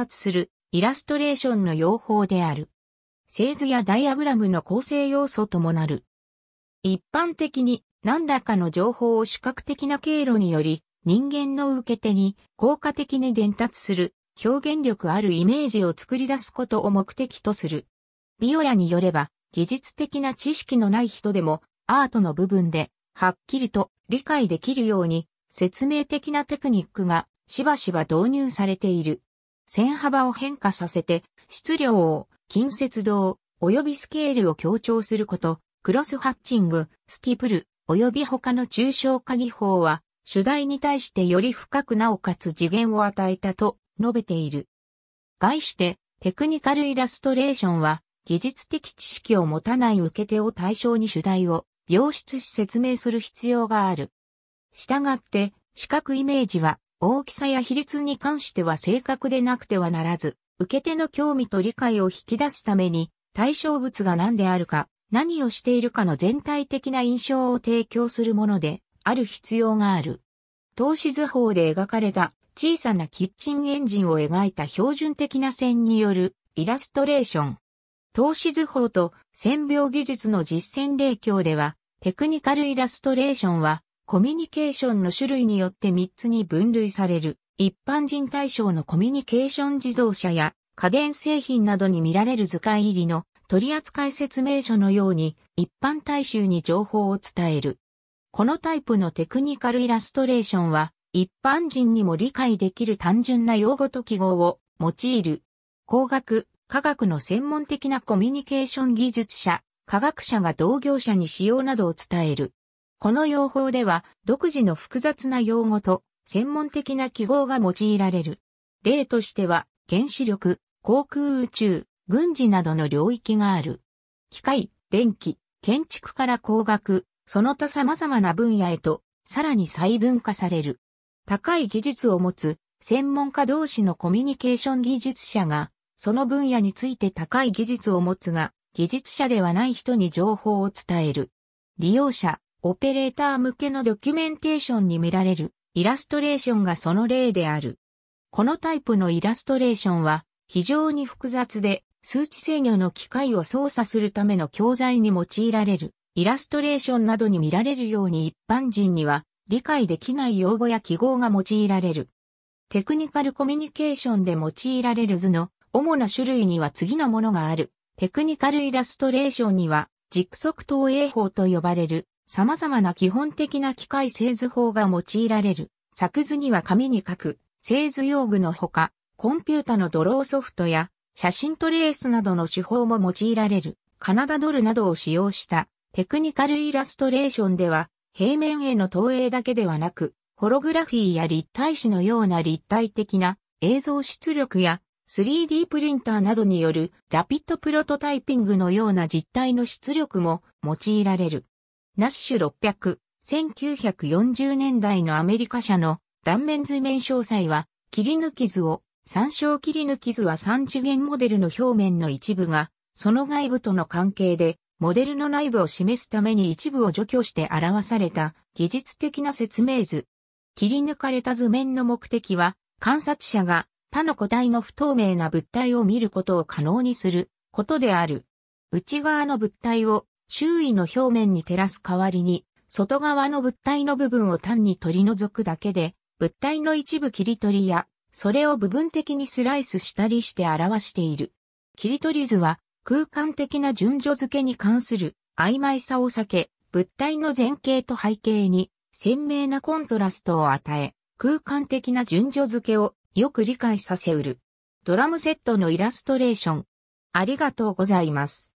達するイラストレーションの用法である。製図やダイアグラムの構成要素ともなる。一般的に何らかの情報を視覚的な経路により人間の受け手に効果的に伝達する表現力あるイメージを作り出すことを目的とする。ビオラによれば技術的な知識のない人でもアートの部分ではっきりと理解できるように説明的なテクニックがしばしば導入されている。線幅を変化させて、質量を近接動、及びスケールを強調すること、クロスハッチング、スティプル、及び他の抽象化技法は、主題に対してより深くなおかつ次元を与えたと述べている。概して、テクニカルイラストレーションは、技術的知識を持たない受け手を対象に主題を描出し説明する必要がある。したがって、視覚イメージは大きさや比率に関しては正確でなくてはならず、受け手の興味と理解を引き出すために、対象物が何であるか、何をしているかの全体的な印象を提供するもので、ある必要がある。投資図法で描かれた小さなキッチンエンジンを描いた標準的な線によるイラストレーション。投資図法と線描技術の実践例教では、テクニカルイラストレーションはコミュニケーションの種類によって3つに分類される、一般人対象のコミュニケーション自動車や家電製品などに見られる図解入りの取扱説明書のように一般大衆に情報を伝える。このタイプのテクニカルイラストレーションは一般人にも理解できる単純な用語と記号を用いる。工学、科学の専門的なコミュニケーション技術者、科学者が同業者に使用などを伝える。この用法では独自の複雑な用語と専門的な記号が用いられる。例としては原子力、航空宇宙、軍事などの領域がある。機械、電気、建築から工学、その他様々な分野へとさらに細分化される。高い技術を持つ専門家同士のコミュニケーション技術者が、その分野について高い技術を持つが、技術者ではない人に情報を伝える。利用者、オペレーター向けのドキュメンテーションに見られるイラストレーションがその例である。このタイプのイラストレーションは非常に複雑で数値制御の機械を操作するための教材に用いられるイラストレーションなどに見られるように一般人には理解できない用語や記号が用いられる。テクニカルコミュニケーションで用いられる図の主な種類には次のものがある。テクニカルイラストレーションには、軸足投影法と呼ばれる様々な基本的な機械製図法が用いられる。作図には紙に書く、製図用具のほか、コンピュータのドローソフトや、写真トレースなどの手法も用いられる。カナダドルなどを使用したテクニカルイラストレーションでは、平面への投影だけではなく、ホログラフィーや立体紙のような立体的な映像出力や 3D プリンターなどによるラピッドプロトタイピングのような実体の出力も用いられる。ナッシュ600、1940年代のアメリカ社の断面図面詳細は、切り抜き図を、参照切り抜き図は3次元モデルの表面の一部が、その外部との関係で、モデルの内部を示すために一部を除去して表された技術的な説明図。切り抜かれた図面の目的は、観察者が他の個体の不透明な物体を見ることを可能にすることである。内側の物体を周囲の表面に照らす代わりに、外側の物体の部分を単に取り除くだけで、物体の一部切り取りや、それを部分的にスライスしたりして表している。切り取り図は、空間的な順序付けに関する曖昧さを避け、物体の前景と背景に鮮明なコントラストを与え、空間的な順序付けをよく理解させうる。ドラムセットのイラストレーション。ありがとうございます。